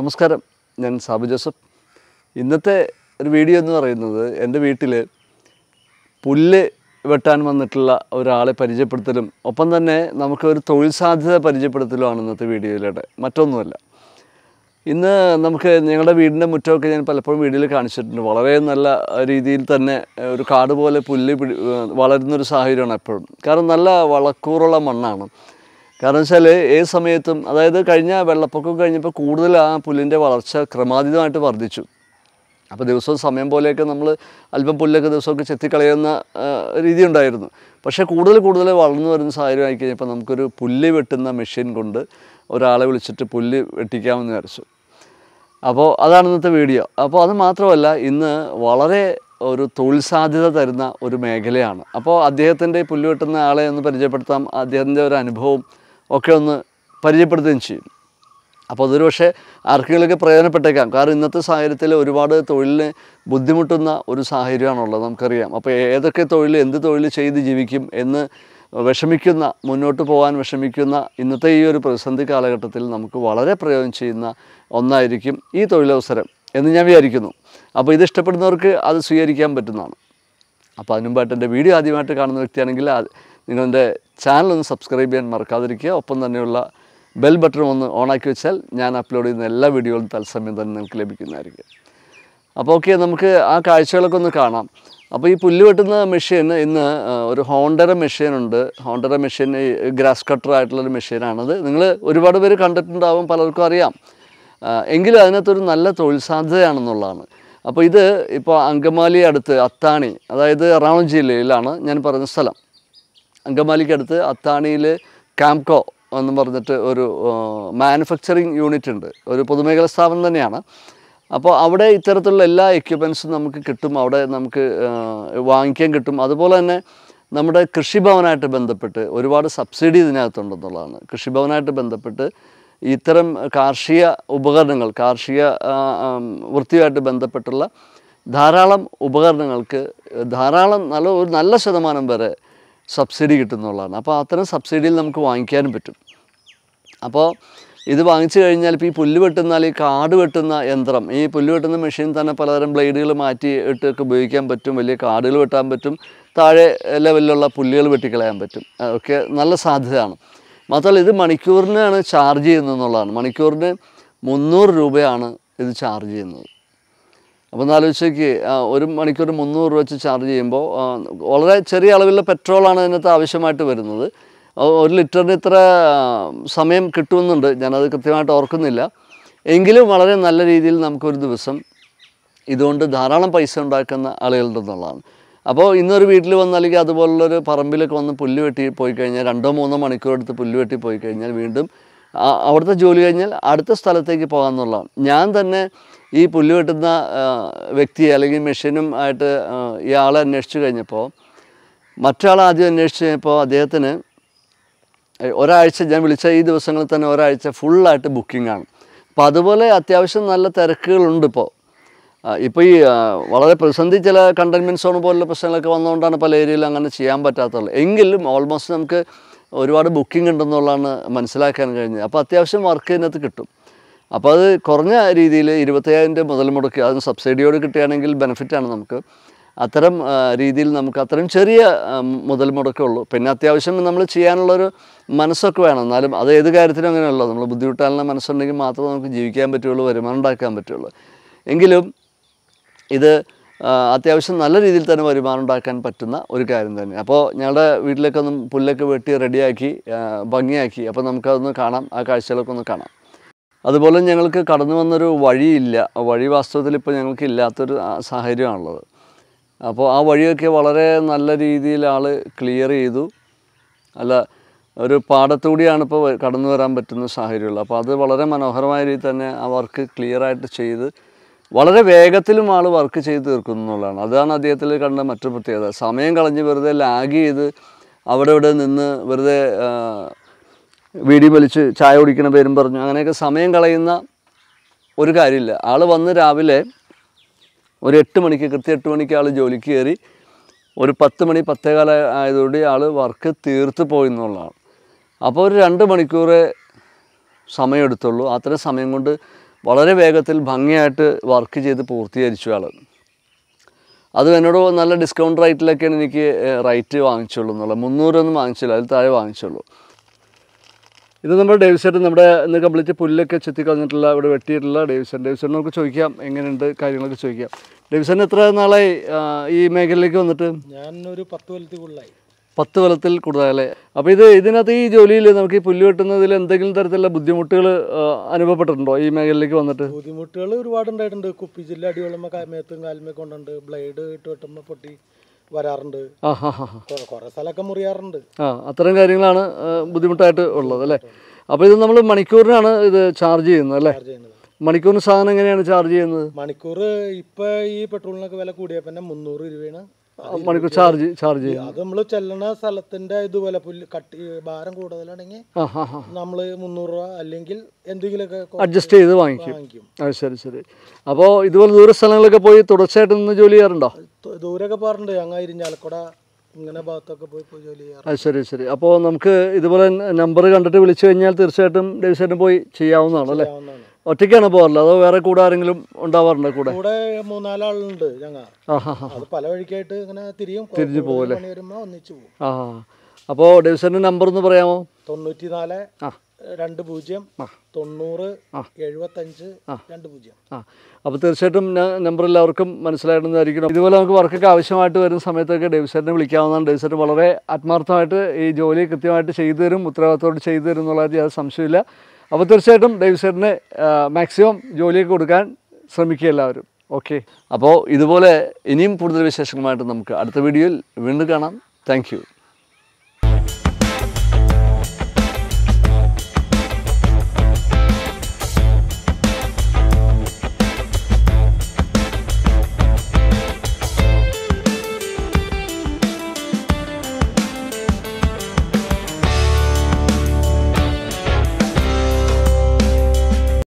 നമസ്കാരം ഞാൻ സാബു ജോസഫ് ഇന്നത്തെ ഒരു വീഡിയോ എന്ന് പറയുന്നത് എൻ്റെ വീട്ടിൽ പുല്ല് വെട്ടാൻ വന്നിട്ടുള്ള ഒരാളെ പരിചയപ്പെടുത്തലും ഒപ്പം തന്നെ നമുക്ക് ഒരു തൊഴിൽ സാധ്യത പരിചയപ്പെടുത്തലുമാണ് ഇന്നത്തെ വീഡിയോയിലൂടെ മറ്റൊന്നുമല്ല ഇന്ന് നമുക്ക് ഞങ്ങളുടെ വീടിൻ്റെ മുറ്റമൊക്കെ ഞാൻ പലപ്പോഴും വീഡിയോയിൽ കാണിച്ചിട്ടുണ്ട് വളരെ നല്ല രീതിയിൽ തന്നെ ഒരു കാട് പോലെ പുല്ല് പിടി വളരുന്നൊരു സാഹചര്യമാണ് എപ്പോഴും കാരണം നല്ല വളക്കൂറുള്ള മണ്ണാണ് കാരണം വെച്ചാൽ ഏത് സമയത്തും അതായത് കഴിഞ്ഞ വെള്ളപ്പൊക്കം കഴിഞ്ഞപ്പോൾ കൂടുതൽ ആ പുല്ലിൻ്റെ വളർച്ച ക്രമാതീതമായിട്ട് വർദ്ധിച്ചു അപ്പോൾ ദിവസവും സമയം പോലെയൊക്കെ നമ്മൾ അല്പം പുല്ലൊക്കെ ദിവസമൊക്കെ ചെത്തിക്കളയുന്ന രീതി ഉണ്ടായിരുന്നു പക്ഷേ കൂടുതൽ കൂടുതൽ വളർന്നു വരുന്ന സാഹചര്യമായി കഴിഞ്ഞപ്പോൾ നമുക്കൊരു പുല്ല് വെട്ടുന്ന മെഷീൻ കൊണ്ട് ഒരാളെ വിളിച്ചിട്ട് പുല്ല് വെട്ടിക്കാമെന്ന് വിചാരിച്ചു അപ്പോൾ അതാണ് ഇന്നത്തെ വീഡിയോ അപ്പോൾ അത് മാത്രമല്ല ഇന്ന് വളരെ ഒരു തൊഴിൽ സാധ്യത തരുന്ന ഒരു മേഖലയാണ് അപ്പോൾ അദ്ദേഹത്തിൻ്റെ പുല്ല് വെട്ടുന്ന ആളെ ഒന്ന് പരിചയപ്പെടുത്താം അദ്ദേഹത്തിൻ്റെ ഒരു അനുഭവം ഒക്കെ ഒന്ന് പരിചയപ്പെടുത്തുകയും ചെയ്യും അപ്പോൾ അതൊരു പക്ഷേ ആർക്കെങ്കിലൊക്കെ പ്രയോജനപ്പെട്ടേക്കാം കാരണം ഇന്നത്തെ സാഹചര്യത്തിൽ ഒരുപാട് തൊഴിലിന് ബുദ്ധിമുട്ടുന്ന ഒരു സാഹചര്യമാണുള്ളത് നമുക്കറിയാം അപ്പോൾ ഏതൊക്കെ തൊഴിൽ എന്ത് തൊഴിൽ ചെയ്ത് ജീവിക്കും എന്ന് വിഷമിക്കുന്ന മുന്നോട്ട് പോകാൻ വിഷമിക്കുന്ന ഇന്നത്തെ ഈ ഒരു പ്രതിസന്ധി കാലഘട്ടത്തിൽ നമുക്ക് വളരെ പ്രയോജനം ചെയ്യുന്ന ഒന്നായിരിക്കും ഈ തൊഴിലവസരം എന്ന് ഞാൻ വിചാരിക്കുന്നു അപ്പോൾ ഇത് ഇഷ്ടപ്പെടുന്നവർക്ക് അത് സ്വീകരിക്കാൻ പറ്റുന്നതാണ് അപ്പോൾ അതിനുമ്പായിട്ട് എൻ്റെ വീഡിയോ ആദ്യമായിട്ട് കാണുന്ന വ്യക്തിയാണെങ്കിൽ നിങ്ങളെൻ്റെ ചാനലൊന്ന് സബ്സ്ക്രൈബ് ചെയ്യാൻ മറക്കാതിരിക്കുക ഒപ്പം തന്നെയുള്ള ബെൽ ബട്ടൺ ഒന്ന് ഓണാക്കി വെച്ചാൽ ഞാൻ അപ്ലോഡ് ചെയ്യുന്ന എല്ലാ വീഡിയോകളും തത്സമയം തന്നെ നിങ്ങൾക്ക് ലഭിക്കുന്നതായിരിക്കും അപ്പോൾ ഓക്കെ നമുക്ക് ആ കാഴ്ചകളൊക്കെ ഒന്ന് കാണാം അപ്പോൾ ഈ പുല്ല് വെട്ടുന്ന മെഷീൻ ഇന്ന് ഒരു ഹോണ്ടര മെഷീനുണ്ട് ഹോണ്ടര മെഷീൻ ഈ ഗ്രാസ് കട്ടർ ആയിട്ടുള്ളൊരു മെഷീനാണത് നിങ്ങൾ ഒരുപാട് പേര് കണ്ടിട്ടുണ്ടാവും പലർക്കും അറിയാം എങ്കിലും അതിനകത്തൊരു നല്ല തൊഴിൽ സാധ്യതയാണെന്നുള്ളതാണ് അപ്പോൾ ഇത് ഇപ്പോൾ അങ്കമാലി അടുത്ത് അത്താണി അതായത് എറണാകുളം ജില്ലയിലാണ് ഞാൻ പറഞ്ഞ സ്ഥലം അങ്കമാലിക്കടുത്ത് അത്താണിയിൽ കാംകോ എന്ന് പറഞ്ഞിട്ട് ഒരു മാനുഫാക്ചറിങ് യൂണിറ്റ് ഉണ്ട് ഒരു പൊതുമേഖല സ്ഥാപനം തന്നെയാണ് അപ്പോൾ അവിടെ ഇത്തരത്തിലുള്ള എല്ലാ എക്യുപ്മെൻസും നമുക്ക് കിട്ടും അവിടെ നമുക്ക് വാങ്ങിക്കാൻ കിട്ടും അതുപോലെ തന്നെ നമ്മുടെ കൃഷിഭവനായിട്ട് ബന്ധപ്പെട്ട് ഒരുപാട് സബ്സിഡി ഇതിനകത്തുണ്ടെന്നുള്ളതാണ് കൃഷിഭവനായിട്ട് ബന്ധപ്പെട്ട് ഇത്തരം കാർഷിക ഉപകരണങ്ങൾ കാർഷിക വൃത്തിയുമായിട്ട് ബന്ധപ്പെട്ടുള്ള ധാരാളം ഉപകരണങ്ങൾക്ക് ധാരാളം നല്ല ഒരു നല്ല ശതമാനം വരെ സബ്സിഡി കിട്ടുന്നുള്ളതാണ് അപ്പോൾ അത്തരം സബ്സിഡിയിൽ നമുക്ക് വാങ്ങിക്കാനും പറ്റും അപ്പോൾ ഇത് വാങ്ങിച്ചു കഴിഞ്ഞാൽ ഇപ്പോൾ ഈ പുല്ല് വെട്ടുന്നാൽ ഈ കാട് വെട്ടുന്ന യന്ത്രം ഈ പുല്ല് വെട്ടുന്ന മെഷീൻ തന്നെ പലതരം ബ്ലേഡുകൾ മാറ്റി ഇട്ടൊക്കെ ഉപയോഗിക്കാൻ പറ്റും വലിയ കാടുകൾ വെട്ടാൻ പറ്റും താഴെ ലെവലിലുള്ള പുല്ലുകൾ വെട്ടിക്കളയാൻ പറ്റും ഒക്കെ നല്ല സാധ്യതയാണ് മാത്രമല്ല ഇത് മണിക്കൂറിനാണ് ചാർജ് ചെയ്യുന്നത് എന്നുള്ളതാണ് മണിക്കൂറിന് മുന്നൂറ് രൂപയാണ് ഇത് ചാർജ് ചെയ്യുന്നത് അപ്പോൾ ഒന്നാലോചിച്ചേക്ക് ഒരു മണിക്കൂർ മുന്നൂറ് രൂപ വെച്ച് ചാർജ് ചെയ്യുമ്പോൾ വളരെ ചെറിയ അളവിലുള്ള പെട്രോളാണ് അതിനകത്ത് ആവശ്യമായിട്ട് വരുന്നത് ഒരു ലിറ്ററിന് ഇത്ര സമയം കിട്ടുമെന്നുണ്ട് ഞാനത് കൃത്യമായിട്ട് ഓർക്കുന്നില്ല എങ്കിലും വളരെ നല്ല രീതിയിൽ നമുക്കൊരു ദിവസം ഇതുകൊണ്ട് ധാരാളം പൈസ ഉണ്ടാക്കുന്ന ആളുകളുണ്ടെന്നുള്ളതാണ് അപ്പോൾ ഇന്നൊരു വീട്ടിൽ വന്ന് അല്ലെങ്കിൽ അതുപോലുള്ളൊരു പറമ്പിലൊക്കെ വന്ന് പുല്ല് വെട്ടി പോയി കഴിഞ്ഞാൽ രണ്ടോ മൂന്നോ മണിക്കൂർ എടുത്ത് പുല്ല് വെട്ടി പോയി കഴിഞ്ഞാൽ വീണ്ടും അവിടുത്തെ ജോലി കഴിഞ്ഞാൽ അടുത്ത സ്ഥലത്തേക്ക് പോകാമെന്നുള്ളതാണ് ഞാൻ തന്നെ ഈ പുല്ല് വെട്ടുന്ന വ്യക്തി അല്ലെങ്കിൽ മെഷീനും ആയിട്ട് ഇയാളെ അന്വേഷിച്ചു കഴിഞ്ഞപ്പോൾ മറ്റാൾ ആദ്യം അന്വേഷിച്ച് കഴിഞ്ഞപ്പോൾ അദ്ദേഹത്തിന് ഒരാഴ്ച ഞാൻ വിളിച്ച ഈ ദിവസങ്ങളിൽ തന്നെ ഒരാഴ്ച ഫുള്ളായിട്ട് ബുക്കിംഗ് ആണ് അപ്പോൾ അതുപോലെ അത്യാവശ്യം നല്ല തിരക്കുകളുണ്ട് ഇപ്പോൾ ഇപ്പോൾ ഈ വളരെ പ്രതിസന്ധി ചില കണ്ടെയ്ൻമെൻറ്റ് സോൺ പോലുള്ള പ്രശ്നങ്ങളൊക്കെ വന്നുകൊണ്ടാണ് പല ഏരിയയിലും അങ്ങനെ ചെയ്യാൻ പറ്റാത്തുള്ളൂ എങ്കിലും ഓൾമോസ്റ്റ് നമുക്ക് ഒരുപാട് ബുക്കിംഗ് ഉണ്ടെന്നുള്ളതാണ് മനസ്സിലാക്കാൻ കഴിഞ്ഞത് അപ്പോൾ അത്യാവശ്യം വർക്ക് ഇതിനകത്ത് കിട്ടും അപ്പോൾ അത് കുറഞ്ഞ രീതിയിൽ ഇരുപത്തയ്യായിരം രൂപ മുതൽ മുടക്കി അതിന് സബ്സിഡിയോട് കിട്ടുകയാണെങ്കിൽ ബെനിഫിറ്റാണ് നമുക്ക് അത്തരം രീതിയിൽ നമുക്ക് അത്രയും ചെറിയ മുതൽ ഉള്ളൂ പിന്നെ അത്യാവശ്യം നമ്മൾ ചെയ്യാനുള്ളൊരു മനസ്സൊക്കെ വേണം എന്നാലും അത് ഏത് കാര്യത്തിനും അങ്ങനെയുള്ളൂ നമ്മൾ ബുദ്ധിമുട്ടാനുള്ള മനസ്സുണ്ടെങ്കിൽ മാത്രമേ നമുക്ക് ജീവിക്കാൻ പറ്റുള്ളൂ വരുമാനം ഉണ്ടാക്കാൻ പറ്റുള്ളൂ എങ്കിലും ഇത് അത്യാവശ്യം നല്ല രീതിയിൽ തന്നെ വരുമാനം ഉണ്ടാക്കാൻ പറ്റുന്ന ഒരു കാര്യം തന്നെ അപ്പോൾ ഞങ്ങളുടെ വീട്ടിലേക്കൊന്നും പുല്ലൊക്കെ വെട്ടി റെഡിയാക്കി ഭംഗിയാക്കി അപ്പോൾ നമുക്കതൊന്ന് കാണാം ആ കാഴ്ചകളൊക്കെ ഒന്ന് കാണാം അതുപോലെ ഞങ്ങൾക്ക് കടന്നു വന്നൊരു വഴിയില്ല വഴി വാസ്തവത്തിൽ ഇപ്പോൾ ഞങ്ങൾക്ക് ഇല്ലാത്തൊരു സാഹചര്യമാണുള്ളത് അപ്പോൾ ആ വഴിയൊക്കെ വളരെ നല്ല രീതിയിൽ ആൾ ക്ലിയർ ചെയ്തു അല്ല ഒരു പാടത്തുകൂടിയാണ് ഇപ്പോൾ കടന്നു വരാൻ പറ്റുന്ന സാഹചര്യമുള്ളത് അപ്പോൾ അത് വളരെ മനോഹരമായ രീതിയിൽ തന്നെ ആ വർക്ക് ക്ലിയറായിട്ട് ചെയ്ത് വളരെ വേഗത്തിലും ആൾ വർക്ക് ചെയ്ത് തീർക്കുന്നു എന്നുള്ളതാണ് അതാണ് അദ്ദേഹത്തിൽ കണ്ട മറ്റു പ്രത്യേകത സമയം കളഞ്ഞ് വെറുതെ ലാഗ് ചെയ്ത് അവിടെ ഇവിടെ നിന്ന് വെറുതെ വീടി വലിച്ച് ചായ കുടിക്കണ പേരും പറഞ്ഞു അങ്ങനെയൊക്കെ സമയം കളയുന്ന ഒരു കാര്യമില്ല ആൾ വന്ന് രാവിലെ ഒരു എട്ട് മണിക്ക് കൃത്യ എട്ട് മണിക്ക് ആൾ ജോലിക്ക് കയറി ഒരു പത്ത് മണി പത്തേകാല ആയതുകൊണ്ട് ആൾ വർക്ക് തീർത്ത് പോയി എന്നുള്ളതാണ് അപ്പോൾ ഒരു രണ്ട് മണിക്കൂറേ സമയമെടുത്തുള്ളൂ അത്ര സമയം കൊണ്ട് വളരെ വേഗത്തിൽ ഭംഗിയായിട്ട് വർക്ക് ചെയ്ത് പൂർത്തീകരിച്ചു ആൾ അത് എന്നോട് നല്ല ഡിസ്കൗണ്ട് റേറ്റിലൊക്കെയാണ് എനിക്ക് റേറ്റ് വാങ്ങിച്ചുള്ളൂ എന്നുള്ളത് മുന്നൂറൊന്നും വാങ്ങിച്ചില്ല അതിൽ താഴെ വാങ്ങിച്ചുള്ളൂ ഇത് നമ്മുടെ ഡേവിസേട്ട് നമ്മുടെ ഇന്ന് കംപ്ലീറ്റ് പുല്ലൊക്കെ ചെത്തി കളഞ്ഞിട്ടുള്ള ഇവിടെ വെട്ടിയിട്ടുള്ള ഡേവിസൺ ഡേവിസൺ നമുക്ക് ചോദിക്കാം എങ്ങനെയുണ്ട് കാര്യങ്ങളൊക്കെ ചോദിക്കാം ഡേവിസൺ എത്ര നാളായി ഈ മേഖലയിലേക്ക് വന്നിട്ട് ഞാനൊരു പത്ത് കൊല്ലത്തിൽ കൂടുതലായി പത്ത് കൊല്ലത്തിൽ കൂടുതലല്ലേ അപ്പോൾ ഇത് ഇതിനകത്ത് ഈ ജോലിയിൽ നമുക്ക് ഈ പുല്ല് വെട്ടുന്നതിൽ എന്തെങ്കിലും തരത്തിലുള്ള ബുദ്ധിമുട്ടുകൾ അനുഭവപ്പെട്ടിട്ടുണ്ടോ ഈ മേഖലയിലേക്ക് വന്നിട്ട് ബുദ്ധിമുട്ടുകൾ ഒരുപാട് ഉണ്ടായിട്ടുണ്ട് കുപ്പി ജില്ല അടിവെള്ളം കാൽമേത്തും കാൽമേ കൊണ്ടുണ്ട് ബ്ലേഡ് ഇട്ട് വെട്ടുമ്പോൾ പൊട്ടി വരാറുണ്ട് കുറെ സ്ഥലമൊക്കെ മുറിയാറുണ്ട് ആ അത്തരം കാര്യങ്ങളാണ് ബുദ്ധിമുട്ടായിട്ട് ഉള്ളത് അല്ലേ അപ്പോൾ ഇത് നമ്മൾ മണിക്കൂറിനാണ് ഇത് ചാർജ് ചെയ്യുന്നത് അല്ലേ മണിക്കൂറിന് സാധനം എങ്ങനെയാണ് ചാർജ് ചെയ്യുന്നത് മണിക്കൂർ ഇപ്പൊ ഈ പെട്രോളിനൊക്കെ വില കൂടിയപ്പോൾ മുന്നൂറ് രൂപയാണ് മണിക്കൂർ ചാർജ് ചാർജ് അത് നമ്മൾ ചെല്ലണ സ്ഥലത്തിന്റെ ഇതുപോലെ പുല്ല് കട്ടി ഭാരം കൂടുതലാണെങ്കിൽ നമ്മൾ മുന്നൂറ് രൂപ അല്ലെങ്കിൽ എന്തെങ്കിലുമൊക്കെ അഡ്ജസ്റ്റ് ചെയ്ത് വാങ്ങിക്കും അത് ശരി ശരി അപ്പോ ഇതുപോലെ ദൂര സ്ഥലങ്ങളിലൊക്കെ പോയി തുടർച്ചയായിട്ട് നിന്ന് ജോലി ചെയ്യാറുണ്ടോ ദൂരൊക്കെ പോകാറുണ്ട് ഞങ്ങൾ ഇരിഞ്ഞാലക്കുട ഇങ്ങനെ ഭാഗത്തൊക്കെ പോയി പോയി ജോലി ചെയ്യാറ് അത് ശരി ശരി അപ്പോൾ നമുക്ക് ഇതുപോലെ നമ്പർ കണ്ടിട്ട് വിളിച്ചു കഴിഞ്ഞാൽ തീർച്ചയായിട്ടും ഡേവിസേട്ടൻ പോയി ചെയ്യാവുന്നതാണ് അല്ലേ ഒറ്റയ്ക്കാണ് പോകാറില്ല അതോ വേറെ കൂടെ ആരെങ്കിലും ഉണ്ടാവാറുണ്ടോ കൂടെ കൂടെ മൂന്നാലാളുണ്ട് ഞങ്ങൾ അത് പല വഴിക്കായിട്ട് ഇങ്ങനെ തിരിയും തിരിഞ്ഞു പോകല്ലേ ഒന്നിച്ചു പോകും ആ അപ്പോൾ ഡെവിസന്റെ നമ്പർ ഒന്ന് പറയാമോ നാല് രണ്ട് പൂജ്യം തൊണ്ണൂറ് എഴുപത്തഞ്ച് രണ്ട് പൂജ്യം ആ അപ്പോൾ തീർച്ചയായിട്ടും നമ്പർ എല്ലാവർക്കും മനസ്സിലായിട്ടുണ്ടായിരിക്കണം ഇതുപോലെ നമുക്ക് വർക്കൊക്കെ ആവശ്യമായിട്ട് വരുന്ന സമയത്തൊക്കെ ഡെവിസേറ്റിനെ വിളിക്കാവുന്നതാണ് ഡെവിസേറ്റ് വളരെ ആത്മാർത്ഥമായിട്ട് ഈ ജോലി കൃത്യമായിട്ട് ചെയ്തു തരും ഉത്തരവാദിത്തോട് ചെയ്തു തരും എന്നുള്ളതിൽ സംശയമില്ല അപ്പോൾ തീർച്ചയായിട്ടും ദൈവസേട്ടന് മാക്സിമം ജോലിയൊക്കെ കൊടുക്കാൻ ശ്രമിക്കുക എല്ലാവരും ഓക്കെ അപ്പോൾ ഇതുപോലെ ഇനിയും കൂടുതൽ വിശേഷങ്ങളുമായിട്ട് നമുക്ക് അടുത്ത വീഡിയോയിൽ വീണ്ടും കാണാം താങ്ക്